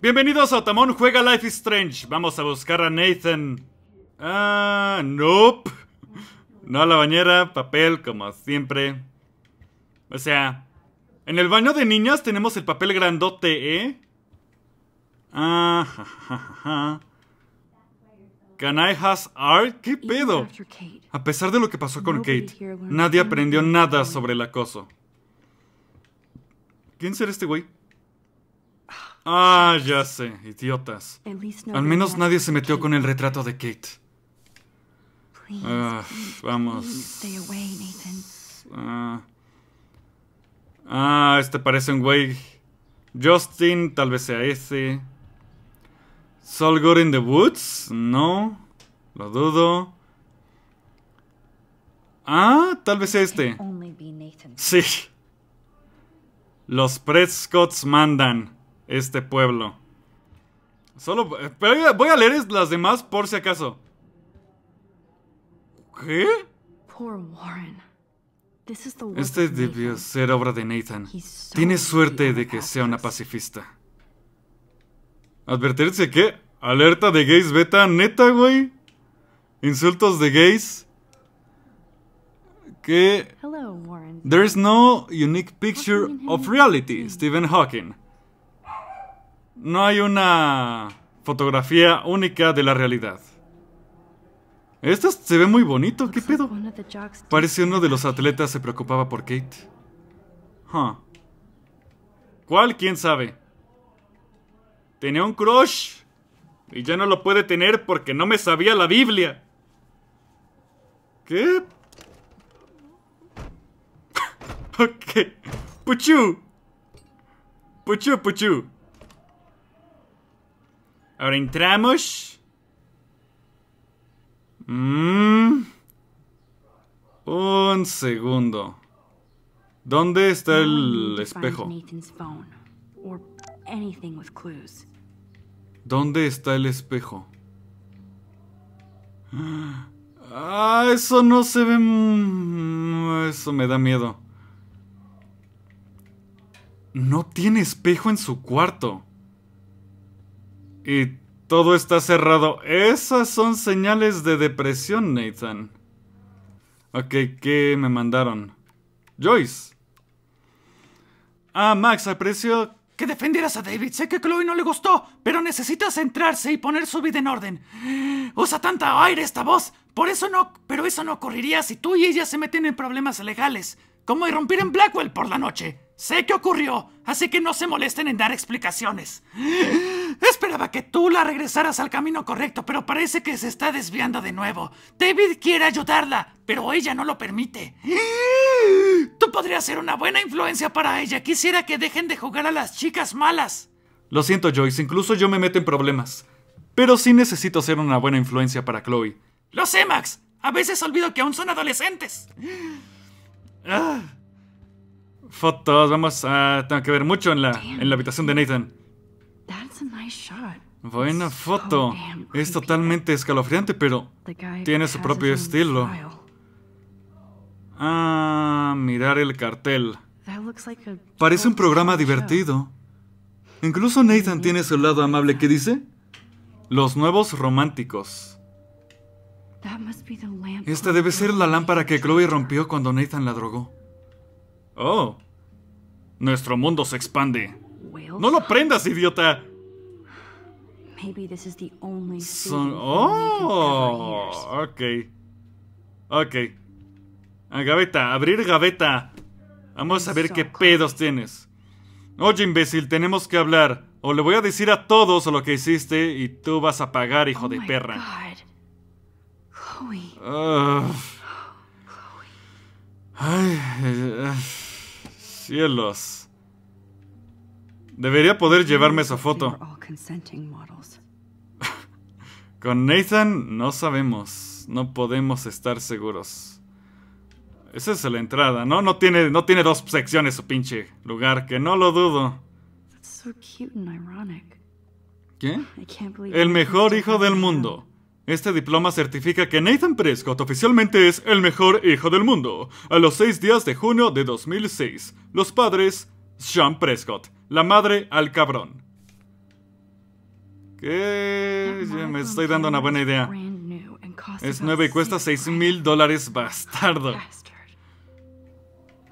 Bienvenidos a Otamón Juega Life is Strange. Vamos a buscar a Nathan. Ah, nope. No a la bañera, papel, como siempre. O sea, en el baño de niñas tenemos el papel grandote, ¿eh? Ah, ja, ja, ja. Can I has art? ¿Qué pedo? A pesar de lo que pasó con Kate, nadie aprendió nada sobre el acoso. ¿Quién será este güey? Ah, ya sé, idiotas. Al menos nadie se metió con el retrato de Kate. Ah, vamos. Ah. ah. este parece un güey. Justin, tal vez sea ese. Sol in the Woods, no. Lo dudo. Ah, tal vez sea este. Sí. Los Prescotts mandan este pueblo. Solo... Eh, voy a leer las demás por si acaso. ¿Qué? Este debió ser obra de Nathan. Tiene suerte de que sea una pacifista. ¿Advertirse qué? ¿Alerta de gays beta? ¿Neta, güey? ¿Insultos de gays? ¿Qué? There is no unique picture of reality, Stephen Hawking. No hay una fotografía única de la realidad. Esto se ve muy bonito, ¿qué pedo? Parece uno de los atletas se preocupaba por Kate. ¿Cuál? ¿Quién sabe? Tenía un crush. Y ya no lo puede tener porque no me sabía la Biblia. ¿Qué? ok. Puchu. Puchu, puchu. Ahora entramos. Mm. Un segundo. ¿Dónde está el espejo? ¿Dónde está el espejo? Ah, eso no se ve... Eso me da miedo. No tiene espejo en su cuarto. Y todo está cerrado. Esas son señales de depresión, Nathan. Ok, ¿qué me mandaron? Joyce. Ah, Max, aprecio que defendieras a David. Sé que Chloe no le gustó, pero necesitas centrarse y poner su vida en orden. Usa tanta aire esta voz. Por eso no, pero eso no ocurriría si tú y ella se meten en problemas legales, como irrumpir en Blackwell por la noche. Sé que ocurrió, así que no se molesten en dar explicaciones que tú la regresaras al camino correcto, pero parece que se está desviando de nuevo. David quiere ayudarla, pero ella no lo permite. Tú podrías ser una buena influencia para ella. Quisiera que dejen de jugar a las chicas malas. Lo siento, Joyce, incluso yo me meto en problemas. Pero sí necesito ser una buena influencia para Chloe. Lo sé, Max. A veces olvido que aún son adolescentes. Ah. Fotos, vamos a... Tengo que ver mucho en en la habitación de Nathan. Buena foto. Es totalmente escalofriante, pero tiene su propio estilo. Ah, mirar el cartel. Parece un programa divertido. Incluso Nathan mm-hmm. tiene su lado amable que dice, los nuevos románticos. Esta debe ser la lámpara que Chloe rompió cuando Nathan la drogó. Oh. Nuestro mundo se expande. No lo prendas, idiota this is the only Son oh, ok. Ok. A ah, gaveta, abrir gaveta. Vamos a ver qué pedos tienes. Oye, imbécil, tenemos que hablar. O le voy a decir a todos lo que hiciste y tú vas a pagar, hijo oh de perra. Oh, eh, cielos. Debería poder llevarme esa foto. Con Nathan no sabemos. No podemos estar seguros. Esa es la entrada, ¿no? No tiene, no tiene dos secciones su pinche lugar, que no lo dudo. ¿Qué? El mejor hijo del mundo. Este diploma certifica que Nathan Prescott oficialmente es el mejor hijo del mundo. A los seis días de junio de 2006, los padres, Sean Prescott, la madre al cabrón. Que me estoy dando una buena idea. Es nueva y cuesta 6 mil dólares, bastardo.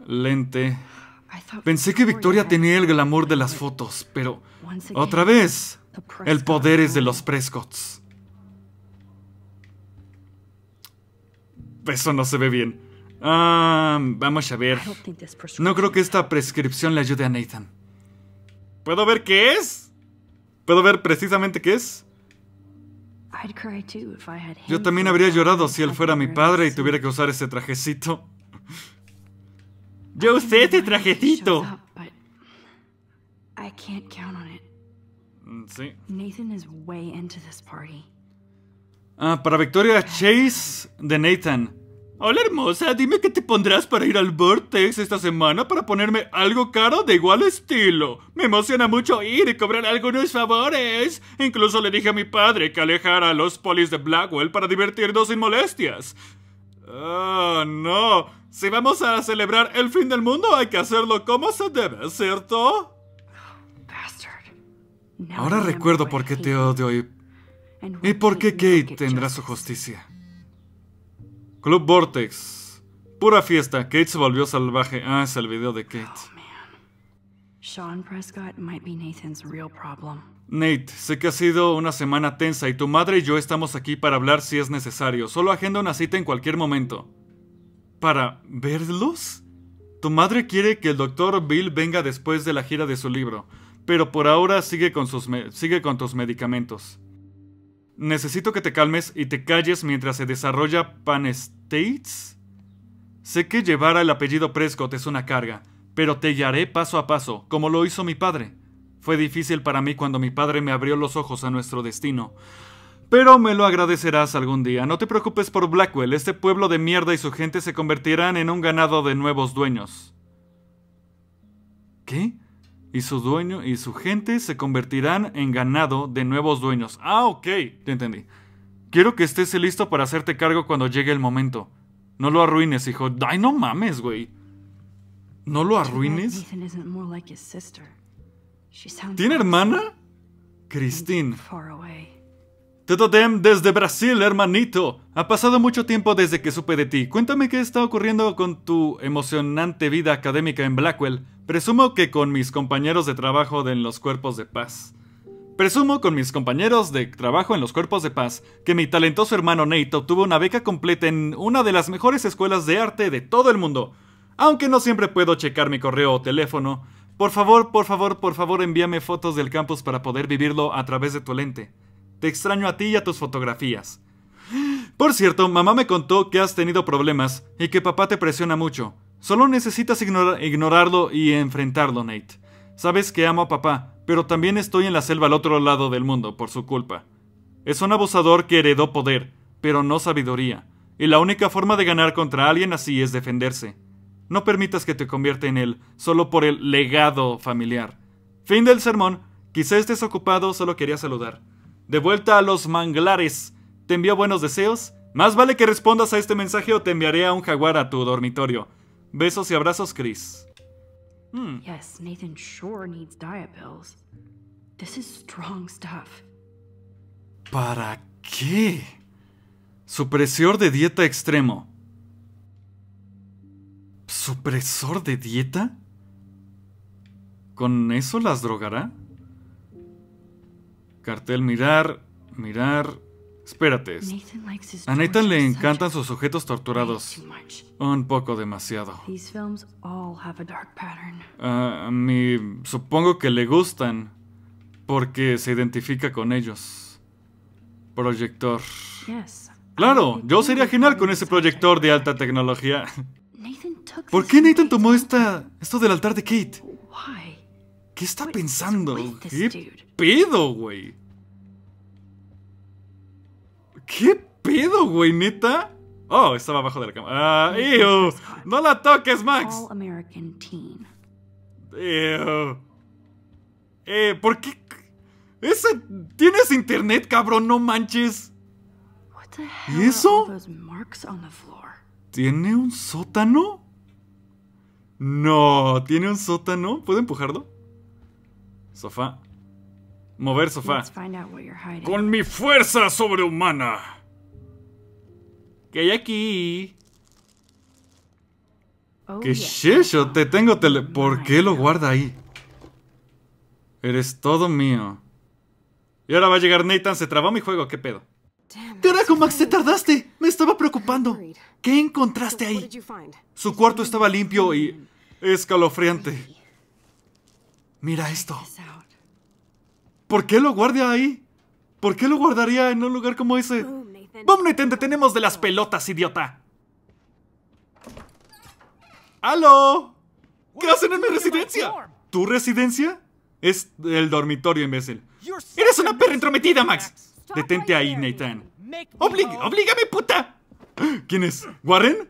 Lente. Pensé que Victoria tenía el glamour de las fotos, pero otra vez, el poder es de los Prescotts. Eso no se ve bien. Ah, vamos a ver. No creo que esta prescripción le ayude a Nathan. ¿Puedo ver qué es? ¿Puedo ver precisamente qué es? Yo también habría llorado si él fuera mi padre y tuviera que usar ese trajecito. Yo usé ese trajecito. Mm, sí. Ah, para Victoria Chase de Nathan. Hola hermosa, dime qué te pondrás para ir al Vortex esta semana para ponerme algo caro de igual estilo. Me emociona mucho ir y cobrar algunos favores. Incluso le dije a mi padre que alejara a los polis de Blackwell para divertirnos sin molestias. Ah, oh, no. Si vamos a celebrar el fin del mundo, hay que hacerlo como se debe, ¿cierto? Ahora recuerdo por qué te odio y por qué Kate tendrá su justicia. Club Vortex. Pura fiesta. Kate se volvió salvaje. Ah, es el video de oh, Kate. Sean Prescott might be Nathan's real problem. Nate, sé que ha sido una semana tensa y tu madre y yo estamos aquí para hablar si es necesario. Solo agenda una cita en cualquier momento. ¿Para verlos? Tu madre quiere que el doctor Bill venga después de la gira de su libro, pero por ahora sigue con, sus sigue con tus medicamentos. Necesito que te calmes y te calles mientras se desarrolla Pan States. Sé que llevar el apellido Prescott es una carga, pero te guiaré paso a paso, como lo hizo mi padre. Fue difícil para mí cuando mi padre me abrió los ojos a nuestro destino. Pero me lo agradecerás algún día. No te preocupes por Blackwell. Este pueblo de mierda y su gente se convertirán en un ganado de nuevos dueños. ¿Qué? y su dueño y su gente se convertirán en ganado de nuevos dueños. Ah, ok, te entendí. Quiero que estés listo para hacerte cargo cuando llegue el momento. No lo arruines, hijo. Ay, no mames, güey. ¿No lo arruines? ¿Tiene hermana? Christine. Tetotem desde Brasil, hermanito. Ha pasado mucho tiempo desde que supe de ti. Cuéntame qué está ocurriendo con tu emocionante vida académica en Blackwell. Presumo que con mis compañeros de trabajo en los cuerpos de paz. Presumo con mis compañeros de trabajo en los cuerpos de paz que mi talentoso hermano Nate obtuvo una beca completa en una de las mejores escuelas de arte de todo el mundo. Aunque no siempre puedo checar mi correo o teléfono, por favor, por favor, por favor envíame fotos del campus para poder vivirlo a través de tu lente. Te extraño a ti y a tus fotografías. Por cierto, mamá me contó que has tenido problemas y que papá te presiona mucho. Solo necesitas ignorarlo y enfrentarlo, Nate. Sabes que amo a papá, pero también estoy en la selva al otro lado del mundo por su culpa. Es un abusador que heredó poder, pero no sabiduría, y la única forma de ganar contra alguien así es defenderse. No permitas que te convierta en él solo por el legado familiar. Fin del sermón. Quizá estés ocupado, solo quería saludar. De vuelta a los manglares. Te envío buenos deseos. Más vale que respondas a este mensaje o te enviaré a un jaguar a tu dormitorio. Besos y abrazos, Chris. Hmm. Yes, Nathan needs diet pills. This is strong stuff. ¿Para qué? Supresor de dieta extremo. ¿Supresor de dieta? ¿Con eso las drogará? Cartel mirar, mirar, Espérate. A Nathan le encantan sus sujetos torturados. Un poco demasiado. Ah, a mí supongo que le gustan porque se identifica con ellos. Proyector. Claro, yo sería genial con ese proyector de alta tecnología. ¿Por qué Nathan tomó esta, esto del altar de Kate? ¿Qué está pensando? ¿Qué pedo, güey? ¿Qué pedo, güey, neta? Oh, estaba abajo de la cama. Ah, no la toques, Max. Ew. Eh, ¿por qué? Ese, tienes internet, cabrón, no manches. ¿Y eso? ¿Tiene un sótano? No, ¿tiene un sótano? ¿Puedo empujarlo? Sofá. Mover sofá. Con mi fuerza sobrehumana. ¿Qué hay aquí? Oh, ¿Qué Te tengo tele... Oh, ¿Por qué lo guarda ahí? Eres todo mío. Y ahora va a llegar Nathan. Se trabó mi juego. ¿Qué pedo? Carajo, Max, te tardaste. Me estaba preocupando. ¿Qué encontraste ahí? Su cuarto estaba limpio y hmm. escalofriante. Mira esto. ¿Por qué lo guarda ahí? ¿Por qué lo guardaría en un lugar como ese? Oh, ¡Vamos, Nathan! detenemos de las pelotas, idiota! ¡Aló! ¿Qué hacen en mi residencia? ¿Tu residencia? Es el dormitorio, imbécil. ¡Eres una perra entrometida, Max! Detente ahí, Nathan. ¡Oblígame, puta! ¿Quién es? ¿Warren?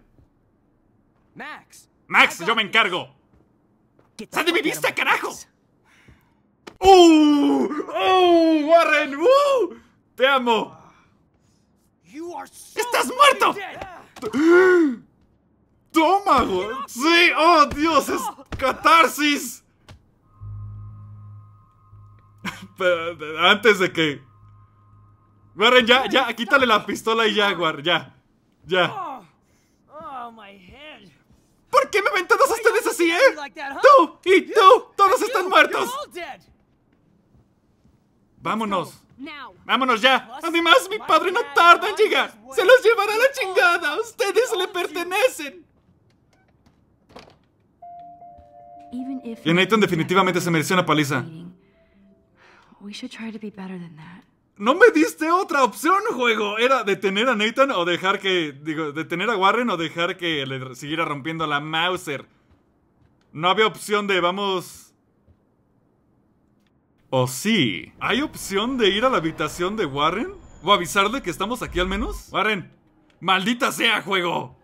Max. Max, yo me encargo. ¡Sal de mi vista, carajo! ¡Uh! ¡Oh! ¡Warren! ¡Uh! ¡Te amo! ¡Estás muerto! ¡Toma, ¡Sí! ¡Oh, Dios! ¡Es catarsis! antes de que... Warren, ya, ya, quítale la pistola y ya, Warren, ya. Ya. Oh, oh, ¿Por qué me ven todos ustedes así, eh? Tú y tú, todos estos Vámonos. Vámonos ya. Además, mi padre no tarda en llegar. Se los llevará a la chingada. Ustedes le pertenecen. Y Nathan definitivamente se mereció una paliza. No me diste otra opción, juego. Era detener a Nathan o dejar que... Digo, detener a Warren o dejar que le siguiera rompiendo la Mauser. No había opción de vamos ¿O sí? ¿Hay opción de ir a la habitación de Warren? ¿O avisarle que estamos aquí al menos? Warren, maldita sea juego.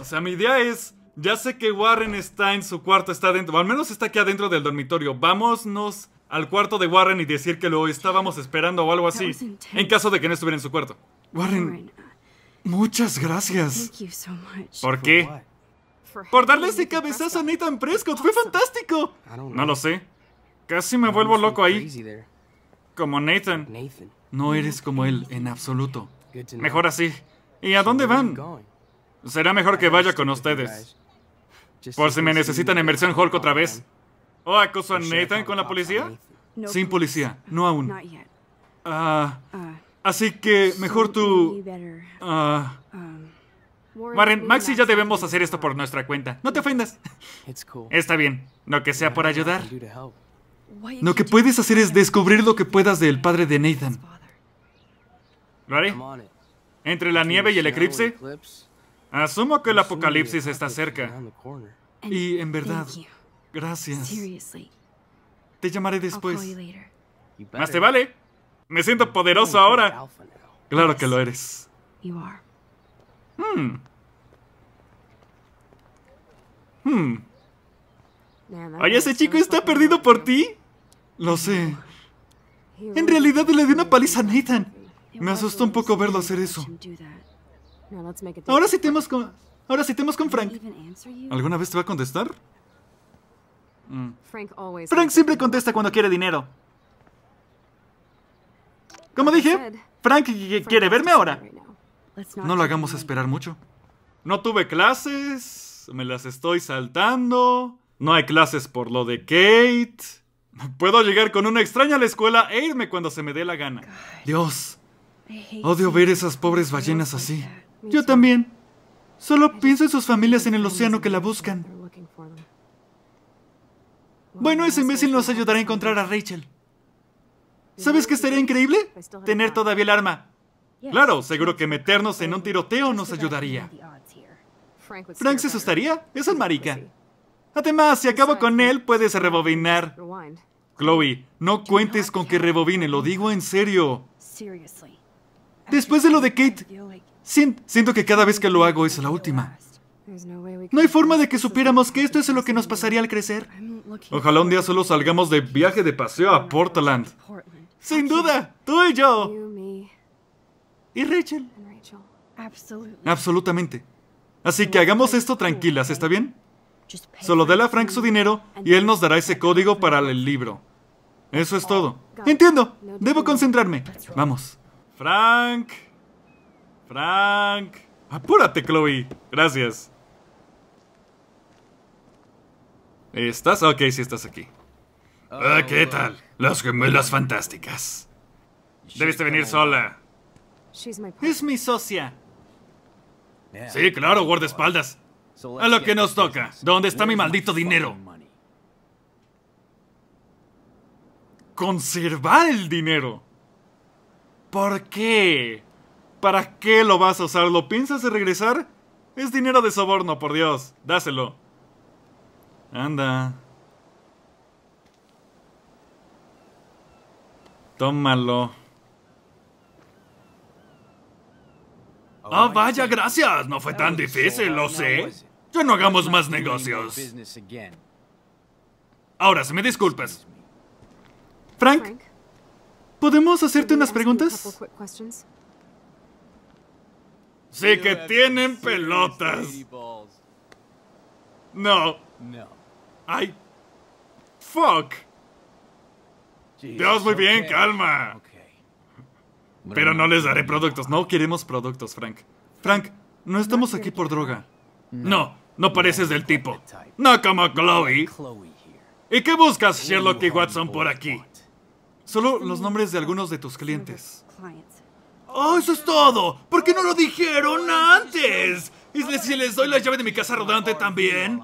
O sea, mi idea es, ya sé que Warren está en su cuarto, está adentro, o al menos está aquí adentro del dormitorio. Vámonos al cuarto de Warren y decir que lo estábamos esperando o algo así, en caso de que no estuviera en su cuarto. Warren, uh, muchas gracias. ¿Por qué? Por darle ese cabezazo a Nathan Prescott, fue fantástico. No lo sé. Casi me vuelvo loco ahí. Como Nathan. No eres como él, en absoluto. Mejor así. ¿Y a dónde van? Será mejor que vaya con ustedes. Por si me necesitan en versión Hulk otra vez. ¿O oh, acoso a Nathan con la policía? Sin policía, no aún. Ah, ah. así que mejor tú... Ah... Um, Warren, Max y yo debemos hacer esto por nuestra cuenta. No te ofendas. Está bien, lo que sea por ayudar. Lo que puedes hacer es descubrir lo que puedas del padre de Nathan. ¿Lo Entre la nieve y el eclipse, asumo que el apocalipsis está cerca. Y en verdad, gracias. Te llamaré después. Más te vale. Me siento poderoso ahora. Claro que lo eres. Hmm. Hmm. Oye, ese chico está perdido por ti. Lo sé. En realidad le di una paliza a Nathan. Me asustó un poco verlo hacer eso. Ahora sí tenemos con... Ahora sí con Frank. ¿Alguna vez te va a contestar? Mm. Frank siempre contesta cuando quiere dinero. Como dije, Frank quiere verme ahora. No lo hagamos esperar mucho. No tuve clases, me las estoy saltando. No hay clases por lo de Kate. Puedo llegar con una extraña a la escuela e irme cuando se me dé la gana. Dios, odio ver esas pobres ballenas así. Yo también. Solo pienso en sus familias en el océano que la buscan. Bueno, ese imbécil nos ayudará a encontrar a Rachel. ¿Sabes qué estaría increíble? Tener todavía el arma. Claro, seguro que meternos en un tiroteo nos ayudaría. ¿Frank se asustaría? Es el marica. Además, si acabo con él, puedes rebobinar. Chloe, no cuentes con que rebobine, lo digo en serio. Después de lo de Kate, siento que cada vez que lo hago es la última. No hay forma de que supiéramos que esto es lo que nos pasaría al crecer. Ojalá un día solo salgamos de viaje de paseo a Portland. Sin duda, tú y yo. Y Rachel. Absolutamente. Así que hagamos esto tranquilas, ¿está bien? Solo déle a Frank su mm. dinero y él nos dará ese código para el libro. Eso es oh, todo. Entiendo. Debo concentrarme. Vamos. Frank. Frank. Apúrate, Chloe. Gracias. ¿Estás? Ok, sí estás aquí. Oh, ah, ¿qué tal? Las gemelas fantásticas. Debiste venir sola. Es mi socia. Sí, claro, espaldas. A lo que nos toca. ¿Dónde está mi maldito dinero? Conservar el dinero. ¿Por qué? ¿Para qué lo vas a usar? ¿Lo piensas de regresar? Es dinero de soborno, por Dios. Dáselo. Anda. Tómalo. Ah, vaya, gracias. No fue tan difícil, lo sé. Ya no hagamos más negocios. Ahora, si me disculpas. Frank, ¿podemos hacerte unas preguntas? Sí que tienen pelotas. No. Ay. Fuck. Dios, muy bien, calma. Pero no les daré productos. No queremos productos, Frank. Frank, no estamos aquí por droga. No, no pareces del tipo. Nakama Chloe. ¿Y qué buscas, Sherlock y Watson, por aquí? Solo los nombres de algunos de tus clientes. ¡Oh, eso es todo! ¿Por qué no lo dijeron antes? ¿Y si les doy la llave de mi casa rodante también?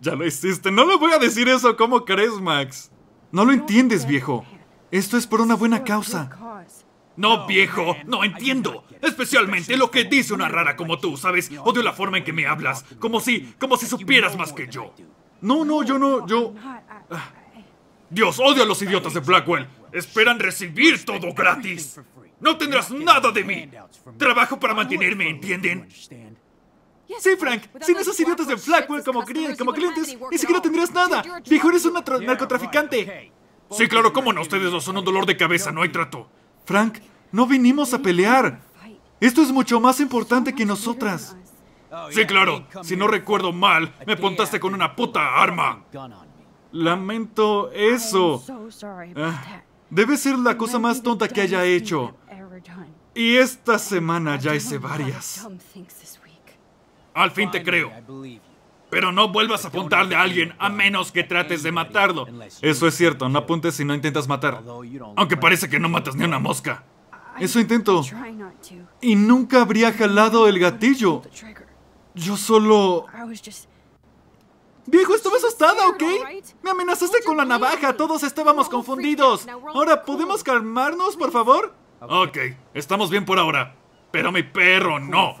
Ya lo hiciste. No le voy a decir eso. ¿Cómo crees, Max? No lo entiendes, viejo. Esto es por una buena causa. No, viejo, no entiendo. Especialmente lo que dice una rara como tú, ¿sabes? Odio la forma en que me hablas. Como si, como si supieras más que yo. No, no, yo no, yo... Dios, odio a los idiotas de Blackwell. Esperan recibir todo gratis. No tendrás nada de mí. Trabajo para mantenerme, ¿entienden? Sí, Frank, sin esos idiotas de Blackwell como, como clientes, ni siquiera tendrías nada. Viejo, eres un narcotraficante. Sí, claro, cómo no, ustedes dos son un dolor de cabeza, no hay trato. Frank, no vinimos a pelear. Esto es mucho más importante que nosotras. Sí, claro. Si no recuerdo mal, me apuntaste con una puta arma. Lamento eso. Ah, debe ser la cosa más tonta que haya hecho. Y esta semana ya hice varias. Al fin te creo. Pero no vuelvas a apuntarle a alguien a menos que trates de matarlo. Eso es cierto, no apuntes si no intentas matar. Aunque parece que no matas ni una mosca. Eso intento. Y nunca habría jalado el gatillo. Yo solo... Viejo, estuve asustada, ¿ok? Me amenazaste con la navaja, todos estábamos confundidos. Ahora, ¿podemos calmarnos, por favor? Ok, estamos bien por ahora. Pero mi perro no.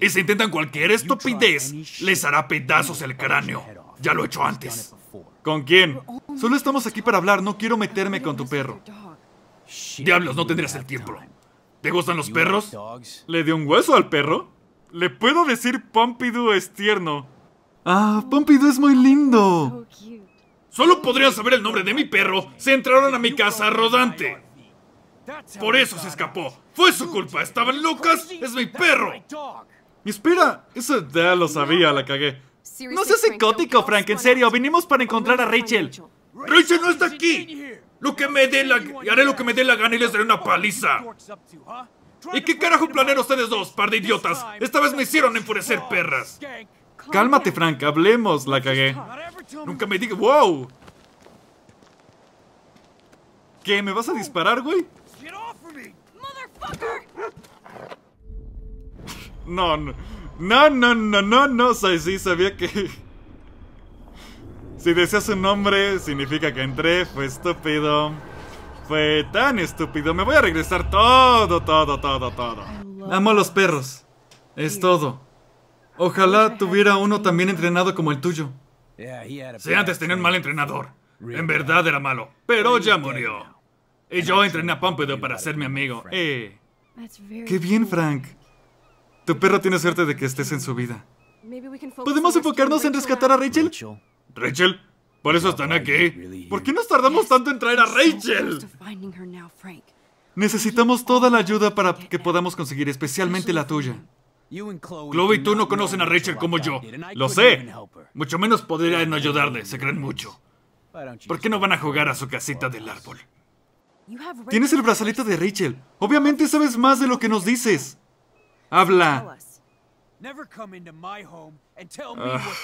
Y si intentan cualquier estupidez, les hará pedazos el cráneo. Ya lo he hecho antes. ¿Con quién? Solo estamos aquí para hablar, no quiero meterme con tu perro. Diablos, no tendrías el tiempo. ¿Te gustan los perros? ¿Le dio un hueso al perro? Le puedo decir Pompidou es tierno. Ah, Pompidou es muy lindo. Solo podrían saber el nombre de mi perro. Se entraron a mi casa rodante. Por eso se escapó. Fue su culpa, estaban locas. Es mi perro. Espera, eso ya lo sabía, la cagué. No seas psicótico, Frank, en serio, vinimos para encontrar a Rachel. Rachel no está aquí. Lo que me dé la... y Haré lo que me dé la gana y les daré una paliza. ¿Y qué carajo planean ustedes dos, par de idiotas? Esta vez me hicieron enfurecer, perras. Cálmate, Frank, hablemos, la cagué. Nunca me digas... ¡Wow! ¿Qué? ¿Me vas a disparar, güey? No, no, no, no, no, no, no. O sí sabía que... Si decía su nombre, significa que entré. Fue estúpido. Fue tan estúpido. Me voy a regresar todo, todo, todo, todo. Amo a los perros. Es todo. Ojalá tuviera uno también entrenado como el tuyo. sí, antes tenía un mal entrenador. En verdad era malo. Pero ya murió. Y eh, yo entrené a Pompidou para ser mi amigo. ¡Eh! ¡Qué bien, Frank! Tu perro tiene suerte de que estés en su vida. ¿Podemos enfocarnos en rescatar a Rachel? ¿Rachel? ¿Por eso están aquí? ¿Por qué nos tardamos tanto en traer a Rachel? Necesitamos toda la ayuda para que podamos conseguir, especialmente la tuya. Chloe y tú no conocen a Rachel como yo. Lo sé. Mucho menos podrían ayudarle. Se creen mucho. ¿Por qué no van a jugar a su casita del árbol? Tienes el brazalito de Rachel. Obviamente sabes más de lo que nos dices. Habla. Ah,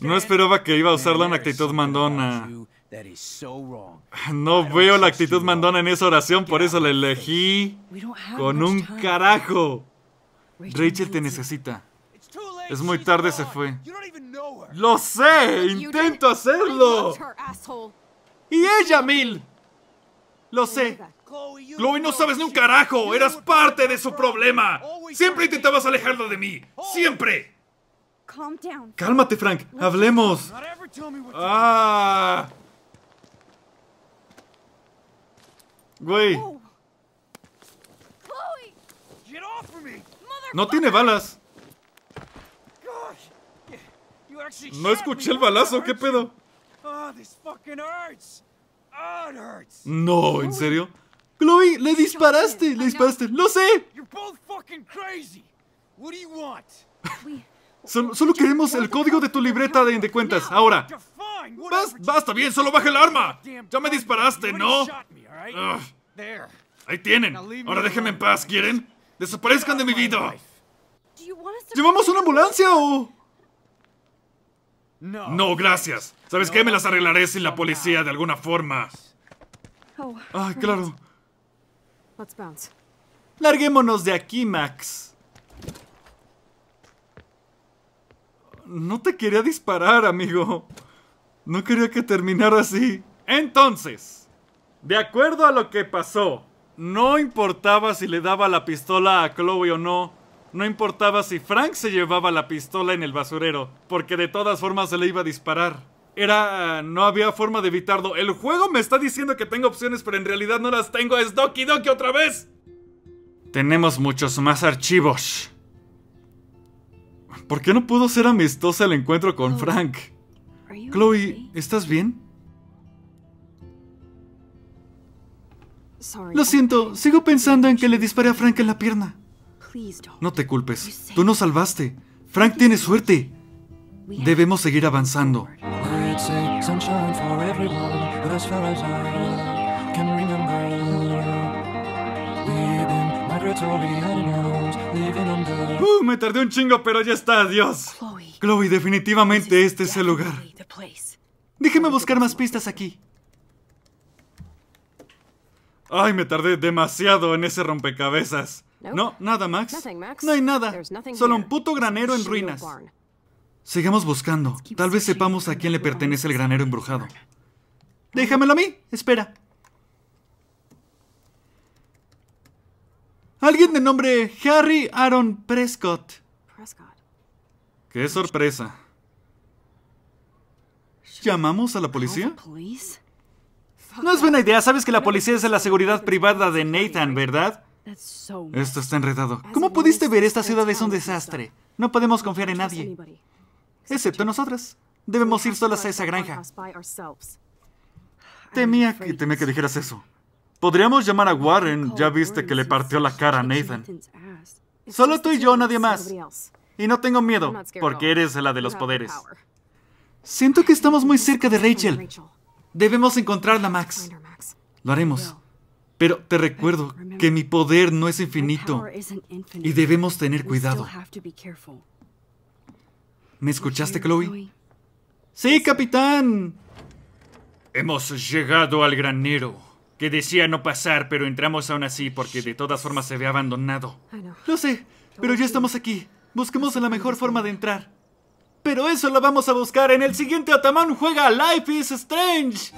no esperaba que iba a usarla en actitud mandona. No veo la actitud mandona en esa oración, por eso la elegí con un carajo. Rachel te necesita. Es muy tarde, se fue. ¡Lo sé! ¡Intento hacerlo! ¡Y ella, Mil! Lo sé. Chloe, no sabes ni un carajo. Eras parte de su problema. Siempre intentabas alejarlo de mí. Siempre. Cálmate, Frank. Hablemos. Ah. Güey. No tiene balas. No escuché el balazo, ¿qué pedo? Ah, no, ¿en serio? Chloe, le disparaste, le disparaste. ¡Lo sé! Solo, queremos el código de tu libreta de, de cuentas, ahora. ¡Basta bien! ¡Solo baja el arma! ¡Ya me disparaste, ¿no? Ahí tienen. Ahora déjenme en paz, ¿quieren? ¡Desaparezcan de mi vida! ¿Llevamos una ambulancia o...? No, gracias. ¿Sabes qué? Me las arreglaré sin la policía de alguna forma. Ah, claro. Larguémonos de aquí, Max. No te quería disparar, amigo. No quería que terminara así. Entonces, de acuerdo a lo que pasó, no importaba si le daba la pistola a Chloe o no, no importaba si Frank se llevaba la pistola en el basurero, porque de todas formas se le iba a disparar. Era... no había forma de evitarlo. El juego me está diciendo que tengo opciones, pero en realidad no las tengo. ¡Es Doki Doki otra vez! Tenemos muchos más archivos. ¿Por qué no pudo ser amistosa el encuentro con oh, Frank? Chloe, ¿estás bien? Lo siento, sigo pensando en que le disparé a Frank en la pierna. No te culpes. Tú nos salvaste. Frank tiene suerte. Debemos seguir avanzando. Uh, me tardé un chingo, pero ya está, adiós. Chloe, definitivamente este es el lugar. Déjeme buscar más pistas aquí. Ay, me tardé demasiado en ese rompecabezas. No, nada, Max. No hay nada. Solo un puto granero en ruinas. Sigamos buscando. Tal vez sepamos a quién le pertenece el granero embrujado. Déjamelo a mí. Espera. Alguien de nombre Harry Aaron Prescott. Qué sorpresa. ¿Llamamos a la policía? No es buena idea. Sabes que la policía es de la seguridad privada de Nathan, ¿verdad? Esto está enredado. ¿Cómo pudiste ver? Esta ciudad es un desastre. No podemos confiar en nadie. Excepto nosotras. Debemos ir solas a esa granja. Temía que, temía que dijeras eso. Podríamos llamar a Warren. Ya viste que le partió la cara a Nathan. Solo tú y yo, nadie más. Y no tengo miedo, porque eres la de los poderes. Siento que estamos muy cerca de Rachel. Debemos encontrarla, Max. Lo haremos. Pero te recuerdo que mi poder no es infinito y debemos tener cuidado. ¿Me escuchaste, Chloe? Sí, capitán. Hemos llegado al granero, que decía no pasar, pero entramos aún así porque de todas formas se ve abandonado. Lo sé, pero ya estamos aquí. Busquemos la mejor forma de entrar. Pero eso lo vamos a buscar en el siguiente Atamán Juega Life is Strange.